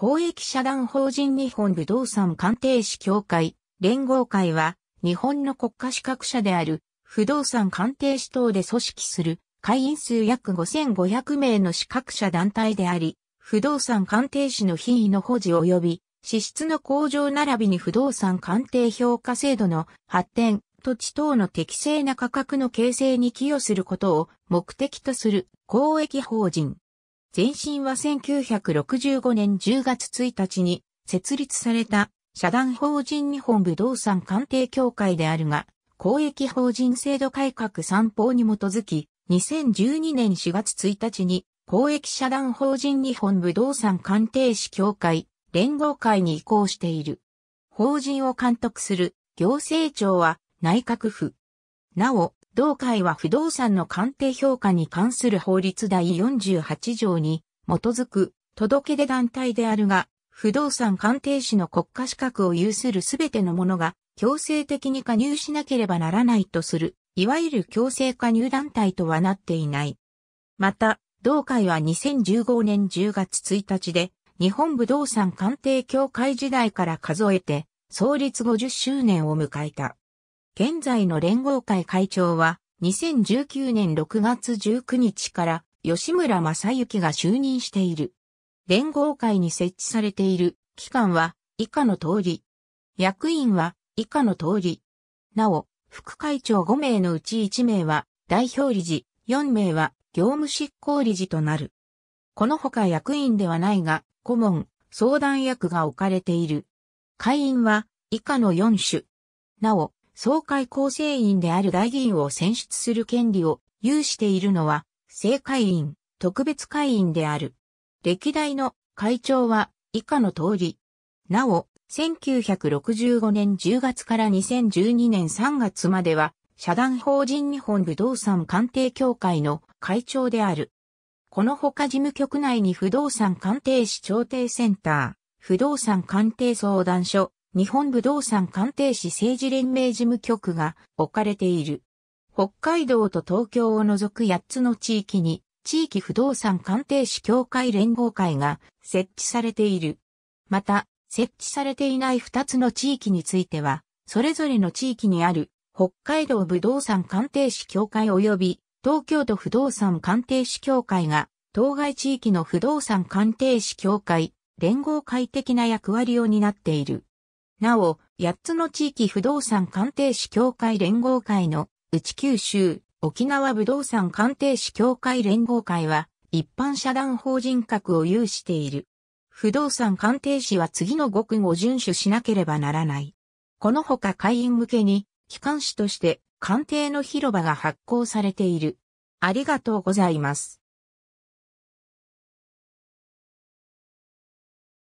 公益社団法人日本不動産鑑定士協会連合会は日本の国家資格者である不動産鑑定士等で組織する会員数約5500名の資格者団体であり、不動産鑑定士の品位の保持及び資質の向上並びに不動産鑑定評価制度の発展、土地等の適正な価格の形成に寄与することを目的とする公益法人。前身は1965年10月1日に設立された社団法人日本武道産鑑定協会であるが、公益法人制度改革三法に基づき、2012年4月1日に公益社団法人日本武道産鑑定士協会連合会に移行している。法人を監督する行政庁は内閣府。なお、同会は不動産の鑑定評価に関する法律第48条に基づく届け出団体であるが、不動産鑑定士の国家資格を有するすべてのものが強制的に加入しなければならないとする、いわゆる強制加入団体とはなっていない。また、同会は2015年10月1日で、日本不動産鑑定協会時代から数えて、創立50周年を迎えた。現在の連合会会長は、2019年6月19日から吉村正幸が就任している。連合会に設置されている期間は以下の通り。役員は以下の通り。なお、副会長5名のうち1名は代表理事、4名は業務執行理事となる。このほか役員ではないが、顧問、相談役が置かれている。会員は以下の4種。なお、総会構成員である代議員を選出する権利を有しているのは、正会員、特別会員である。歴代の会長は以下の通り。なお、1965年10月から2012年3月までは、社団法人日本不動産鑑定協会の会長である。このほか事務局内に不動産鑑定士調停センター、不動産鑑定相談所、日本武道産鑑定士政治連盟事務局が置かれている。北海道と東京を除く8つの地域に地域不動産鑑定士協会連合会が設置されている。また、設置されていない2つの地域については、それぞれの地域にある北海道不動産鑑定士協会及び東京都不動産鑑定士協会が当該地域の不動産鑑定士協会連合会的な役割を担っている。なお、8つの地域不動産鑑定士協会連合会の内九州、沖縄不動産鑑定士協会連合会は、一般社団法人格を有している。不動産鑑定士は次の5区を遵守しなければならない。このほか会員向けに、機関士として、鑑定の広場が発行されている。ありがとうございます。